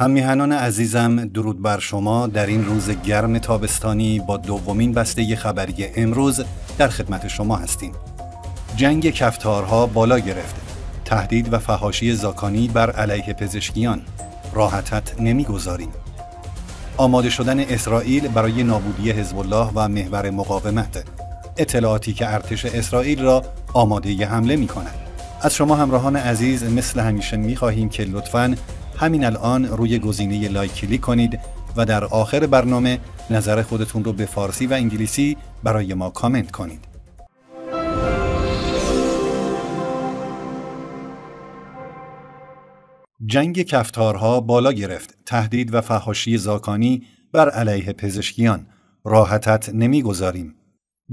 همیهنان عزیزم درود بر شما در این روز گرم تابستانی با دومین بسته خبری امروز در خدمت شما هستیم. جنگ کفتارها بالا گرفت تهدید و فهاشی زاکانی بر علیه پزشکیان. راحتت نمیگذاریم. آماده شدن اسرائیل برای نابودی حزب الله و محور مقاومت. اطلاعاتی که ارتش اسرائیل را آماده ی حمله می کند. از شما همراهان عزیز مثل همیشه می خواهیم که لطفاً همین الان روی گزینه لایک کلیک کنید و در آخر برنامه نظر خودتون رو به فارسی و انگلیسی برای ما کامنت کنید. جنگ کفتارها بالا گرفت. تهدید و فحاشی زاکانی بر علیه پزشکیان. راحتت نمیگذاریم.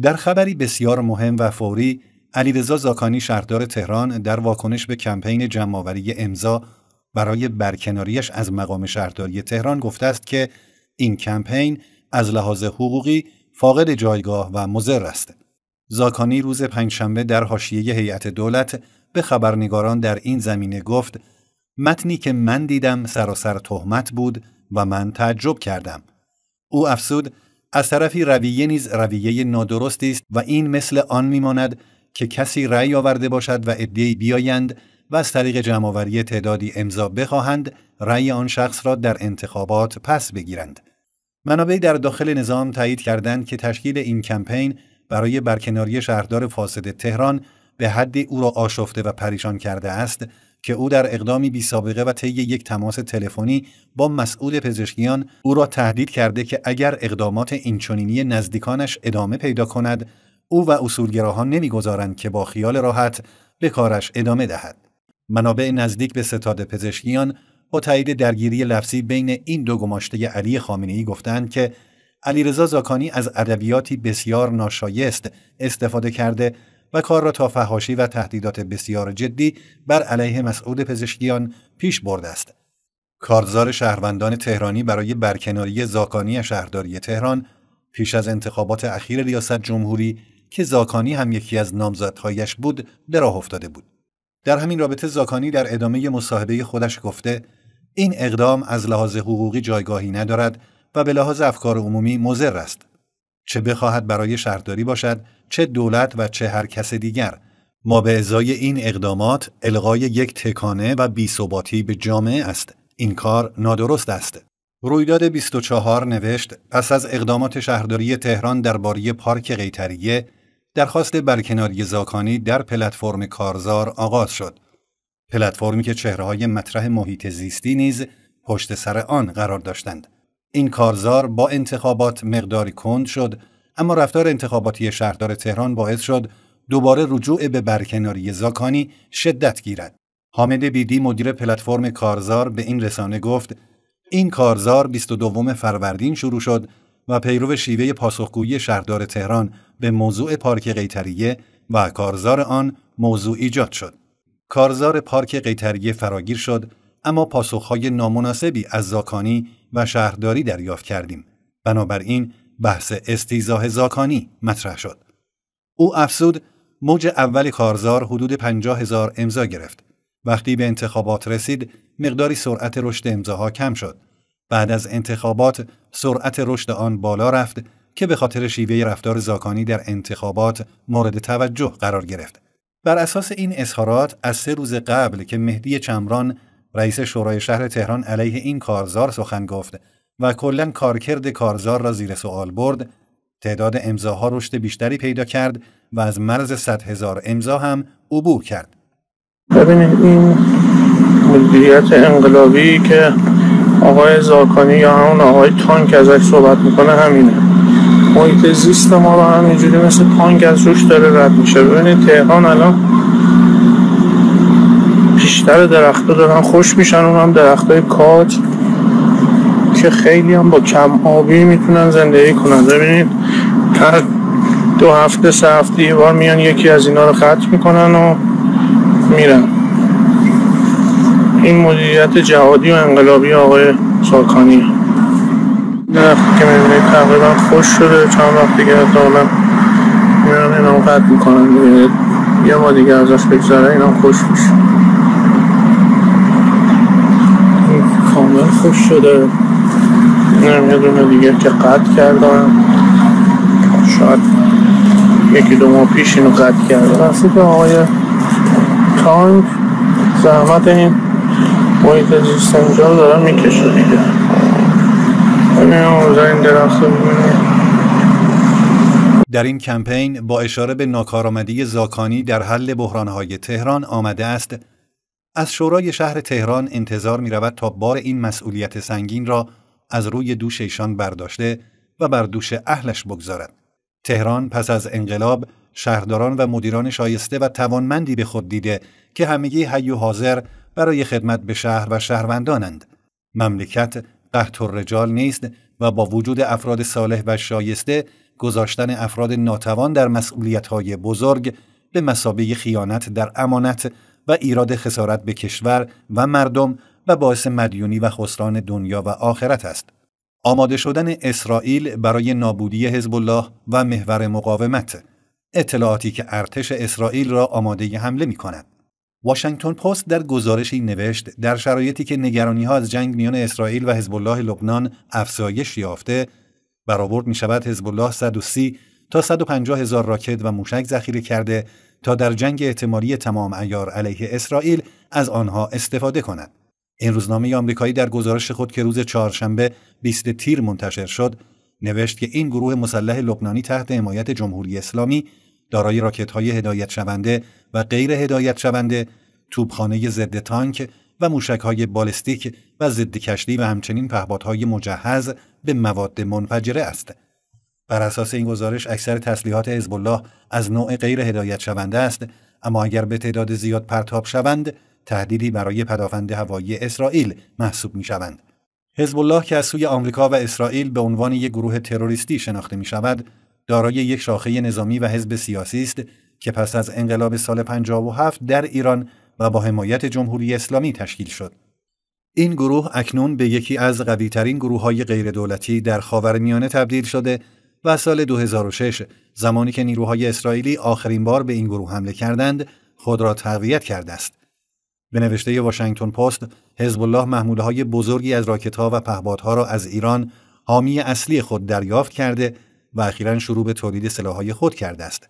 در خبری بسیار مهم و فوری، علیرضا زاکانی شهردار تهران در واکنش به کمپین جمعآوری امضا برای برکناریش از مقام شهرداری تهران گفته است که این کمپین از لحاظ حقوقی فاقد جایگاه و مضر است. زاکانی روز پنجشنبه در حاشیه هیئت دولت به خبرنگاران در این زمینه گفت متنی که من دیدم سراسر تهمت بود و من تعجب کردم. او افسود از طرفی رویه نیز رویه نادرستی است و این مثل آن میماند که کسی رأی آورده باشد و ادعی بیایند و از طریق جمعآوری تعدادی امضا بخواهند رأی آن شخص را در انتخابات پس بگیرند. منابع در داخل نظام تایید کردند که تشکیل این کمپین برای برکناری شهردار فاسد تهران به حدی او را آشفته و پریشان کرده است که او در اقدامی بی سابقه و طی یک تماس تلفنی با مسئول پزشکیان او را تهدید کرده که اگر اقدامات اینچنینی نزدیکانش ادامه پیدا کند او و اصولگراها نمیگذارند که با خیال راحت به کارش ادامه دهد منابع نزدیک به ستاد پزشکیان با تایید درگیری لفظی بین این دو گماشته علی خامنه‌ای گفتند که علیرضا زاکانی از ادبیاتی بسیار ناشایست استفاده کرده و کار را تا فهاشی و تهدیدات بسیار جدی بر علیه مسعود پزشکیان پیش برده است. کارزار شهروندان تهرانی برای برکناری زاکانی شهرداری تهران پیش از انتخابات اخیر ریاست جمهوری که زاکانی هم یکی از نامزدهایش بود به راه افتاده بود. در همین رابطه زاکانی در ادامه مصاحبه خودش گفته این اقدام از لحاظ حقوقی جایگاهی ندارد و به لحاظ افکار عمومی مضر است چه بخواهد برای شهرداری باشد چه دولت و چه هر کس دیگر ما به ازای این اقدامات الغای یک تکانه و بیثباتی به جامعه است این کار نادرست است رویداد 24 نوشت پس از اقدامات شهرداری تهران درباره پارک قیطریه درخواست برکناری زاکانی در پلتفرم کارزار آغاز شد. پلتفرمی که چهرههای مطرح محیط زیستی نیز پشت سر آن قرار داشتند. این کارزار با انتخابات مقداری کند شد اما رفتار انتخاباتی شهردار تهران باعث شد دوباره رجوع به برکناری زاکانی شدت گیرد. حامد بیدی مدیر پلتفرم کارزار به این رسانه گفت این کارزار 22 فروردین شروع شد و پیرو شیوه پاسخگویی شهردار تهران به موضوع پارک قیطریه و کارزار آن موضوع ایجاد شد. کارزار پارک قیتریه فراگیر شد اما پاسخهای نامناسبی از زاکانی و شهرداری دریافت کردیم. بنابراین بحث استیزاه زاکانی مطرح شد. او افسود موج اول کارزار حدود 50 هزار امضا گرفت. وقتی به انتخابات رسید مقداری سرعت رشد امضاها کم شد بعد از انتخابات سرعت رشد آن بالا رفت که به خاطر شیوه رفتار زاکانی در انتخابات مورد توجه قرار گرفت. بر اساس این اظهارات از سه روز قبل که مهدی چمران رئیس شورای شهر تهران علیه این کارزار سخن گفت و کلا کارکرد کارزار را زیر سوال برد، تعداد امضاها رشد بیشتری پیدا کرد و از مرز 100 هزار امضا هم عبور کرد. ببینید این مدیریت انقلابی که آقای زاکانی یا همون آقای تانک ازش صحبت میکنه همینه محیط زیست ما رو همینجوری مثل تانک از روش داره رد میشه ببینید تهران الان بیشتر درخت دارن خوش میشن اون هم درخت های کاج که خیلی هم با کم آبی میتونن زندگی کنن ببینید هر دو هفته سه هفته یه بار میان یکی از اینا رو خط میکنن و میرن این مدیریت جهادی و انقلابی آقای ساکانی درخت که میبینید تقریبا خوش شده چند وقت دیگه دارم میرن این هم قد میکنن میبینید یه ما دیگه ازش بگذاره این هم خوش میشه کامل خوش شده نمیدونه یه دونه دیگه که قطع کردم شاید یکی دو ماه پیش اینو قطع کرده رسید به آقای تانک زحمت این محیط زیست اینجا رو دارم میکشه دیگه در این کمپین با اشاره به ناکارآمدی زاکانی در حل بحرانهای تهران آمده است از شورای شهر تهران انتظار می رود تا بار این مسئولیت سنگین را از روی دوش ایشان برداشته و بر دوش اهلش بگذارد. تهران پس از انقلاب شهرداران و مدیران شایسته و توانمندی به خود دیده که همگی حی و حاضر برای خدمت به شهر و شهروندانند. مملکت قهط و رجال نیست و با وجود افراد صالح و شایسته گذاشتن افراد ناتوان در های بزرگ به مسابه خیانت در امانت و ایراد خسارت به کشور و مردم و باعث مدیونی و خسران دنیا و آخرت است. آماده شدن اسرائیل برای نابودی حزب الله و محور مقاومت اطلاعاتی که ارتش اسرائیل را آماده حمله می کند. واشنگتن پست در گزارشی نوشت در شرایطی که نگرانی ها از جنگ میان اسرائیل و حزب الله لبنان افزایش یافته برآورد می شود حزب الله 130 تا 150 هزار راکت و موشک ذخیره کرده تا در جنگ احتمالی تمام ایار علیه اسرائیل از آنها استفاده کند. این روزنامه آمریکایی در گزارش خود که روز چهارشنبه 20 تیر منتشر شد، نوشت که این گروه مسلح لبنانی تحت حمایت جمهوری اسلامی دارای راکت های هدایت شونده و غیر هدایت شونده، توپخانه ضد تانک و موشک های بالستیک و ضد کشتی و همچنین پهپادهای مجهز به مواد منفجره است. بر اساس این گزارش اکثر تسلیحات حزب الله از نوع غیر هدایت شونده است اما اگر به تعداد زیاد پرتاب شوند تهدیدی برای پدافند هوایی اسرائیل محسوب می شوند. حزب الله که از سوی آمریکا و اسرائیل به عنوان یک گروه تروریستی شناخته می شود دارای یک شاخه نظامی و حزب سیاسی است که پس از انقلاب سال 57 در ایران و با حمایت جمهوری اسلامی تشکیل شد. این گروه اکنون به یکی از قوی ترین گروه های دولتی در خاورمیانه تبدیل شده و سال 2006 زمانی که نیروهای اسرائیلی آخرین بار به این گروه حمله کردند خود را تقویت کرده است. به نوشته واشنگتن پست، حزب الله محموله های بزرگی از ها و پهپادها را از ایران حامی اصلی خود دریافت کرده و اخیرا شروع به تولید سلاحهای خود کرده است.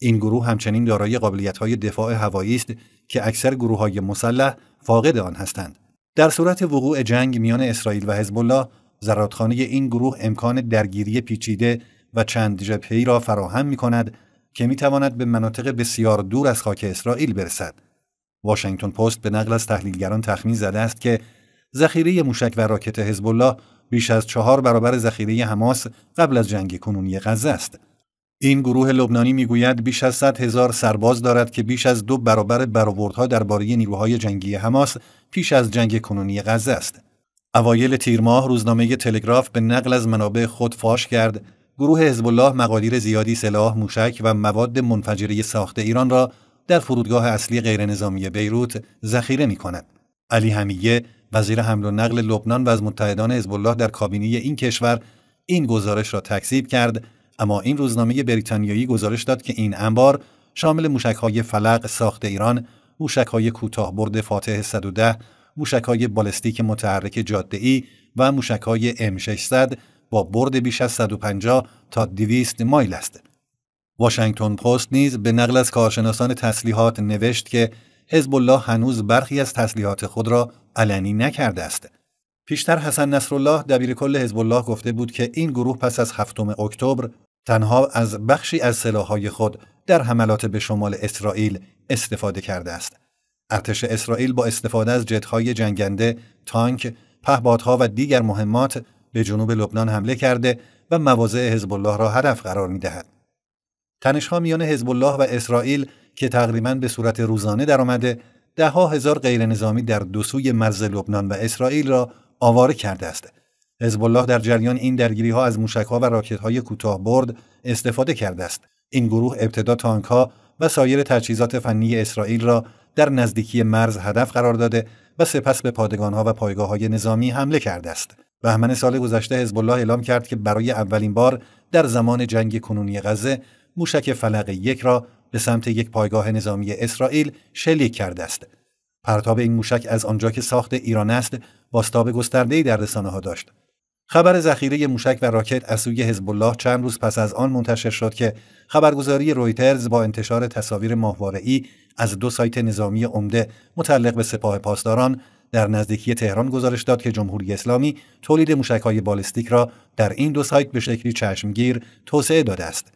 این گروه همچنین دارای های دفاع هوایی است که اکثر های مسلح فاقد آن هستند. در صورت وقوع جنگ میان اسرائیل و حزب الله، زرادخانه این گروه امکان درگیری پیچیده و چند جبهه‌ای را فراهم کند که می‌تواند به مناطق بسیار دور از خاک اسرائیل برسد. واشنگتن پست به نقل از تحلیلگران تخمین زده است که ذخیره موشک و راکت حزب الله بیش از چهار برابر ذخیره حماس قبل از جنگ کنونی غزه است. این گروه لبنانی میگوید بیش از 100 هزار سرباز دارد که بیش از دو برابر برآوردها درباره نیروهای جنگی حماس پیش از جنگ کنونی غزه است. اوایل تیرماه روزنامه تلگراف به نقل از منابع خود فاش کرد گروه حزب الله مقادیر زیادی سلاح، موشک و مواد منفجره ساخت ایران را در فرودگاه اصلی غیرنظامی بیروت ذخیره می کند. علی همیه وزیر حمل و نقل لبنان و از متحدان حزب الله در کابینه این کشور این گزارش را تکذیب کرد اما این روزنامه بریتانیایی گزارش داد که این انبار شامل های فلق ساخت ایران موشکهای کوتاهبرد فاتح 110 های بالستیک متحرک جاده ای و های M600 با برد بیش از 150 تا 200 مایل است. واشنگتن پست نیز به نقل از کارشناسان تسلیحات نوشت که حزب الله هنوز برخی از تسلیحات خود را علنی نکرده است پیشتر حسن نصرالله دبیر کل حزب الله گفته بود که این گروه پس از هفتم اکتبر تنها از بخشی از سلاحهای خود در حملات به شمال اسرائیل استفاده کرده است. ارتش اسرائیل با استفاده از جتهای جنگنده، تانک، پهبادها و دیگر مهمات به جنوب لبنان حمله کرده و مواضع حزب الله را هدف قرار می دهد. تنشها میان حزب الله و اسرائیل که تقریبا به صورت روزانه درآمده دهها هزار نظامی در دو سوی مرز لبنان و اسرائیل را آواره کرده است. حزب الله در جریان این درگیری ها از موشک ها و راکت های کوتاه برد استفاده کرده است. این گروه ابتدا تانک ها و سایر تجهیزات فنی اسرائیل را در نزدیکی مرز هدف قرار داده و سپس به پادگان ها و پایگاه های نظامی حمله کرده است. بهمن سال گذشته حزب الله اعلام کرد که برای اولین بار در زمان جنگ کنونی غزه موشک فلق یک را به سمت یک پایگاه نظامی اسرائیل شلیک کرده است. پرتاب این موشک از آنجا که ساخت ایران است باستاب گسترده‌ای در رسانه ها داشت. خبر ذخیره موشک و راکت از سوی حزب الله چند روز پس از آن منتشر شد که خبرگزاری رویترز با انتشار تصاویر ماهواره‌ای از دو سایت نظامی عمده متعلق به سپاه پاسداران در نزدیکی تهران گزارش داد که جمهوری اسلامی تولید موشک‌های بالستیک را در این دو سایت به شکلی چشمگیر توسعه داده است.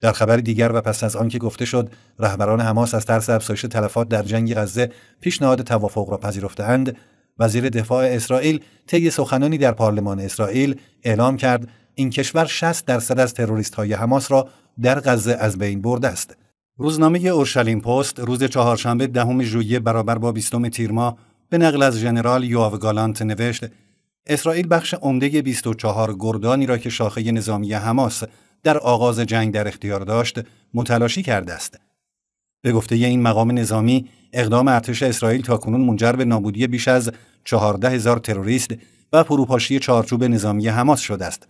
در خبر دیگر و پس از آنکه گفته شد رهبران حماس از ترس افزایش تلفات در جنگ غزه پیشنهاد توافق را پذیرفتهاند وزیر دفاع اسرائیل طی سخنانی در پارلمان اسرائیل اعلام کرد این کشور 60 درصد از تروریست های حماس را در غزه از بین برده است روزنامه اورشلیم پست روز چهارشنبه دهم ژوئیه برابر با 20 تیر ماه به نقل از ژنرال یوآو گالانت نوشت اسرائیل بخش عمده 24 گردانی را که شاخه نظامی حماس در آغاز جنگ در اختیار داشت متلاشی کرده است. به گفته این مقام نظامی اقدام ارتش اسرائیل تاکنون منجر به نابودی بیش از 14 هزار تروریست و فروپاشی چارچوب نظامی حماس شده است.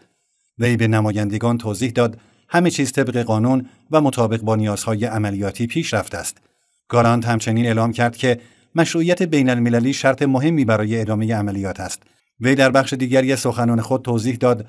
وی به نمایندگان توضیح داد همه چیز طبق قانون و مطابق با نیازهای عملیاتی پیش رفته است. گارانت همچنین اعلام کرد که مشروعیت بین المللی شرط مهمی برای ادامه عملیات است. وی در بخش دیگری سخنان خود توضیح داد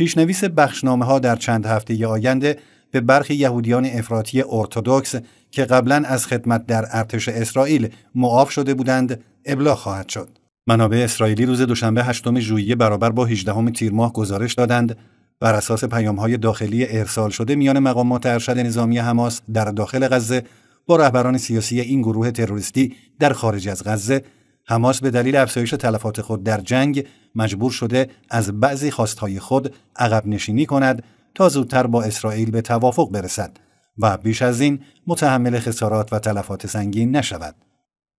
پیشنویس بخشنامه ها در چند هفته آینده به برخی یهودیان افراطی ارتودکس که قبلا از خدمت در ارتش اسرائیل معاف شده بودند ابلاغ خواهد شد. منابع اسرائیلی روز دوشنبه 8 ژوئیه برابر با 18 تیر ماه گزارش دادند بر اساس پیامهای داخلی ارسال شده میان مقامات ارشد نظامی حماس در داخل غزه با رهبران سیاسی این گروه تروریستی در خارج از غزه حماس به دلیل افزایش تلفات خود در جنگ مجبور شده از بعضی خواستهای خود عقب نشینی کند تا زودتر با اسرائیل به توافق برسد و بیش از این متحمل خسارات و تلفات سنگین نشود.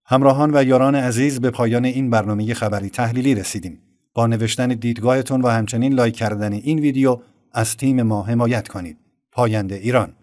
همراهان و یاران عزیز به پایان این برنامه خبری تحلیلی رسیدیم. با نوشتن دیدگاهتون و همچنین لایک کردن این ویدیو از تیم ما حمایت کنید. پاینده ایران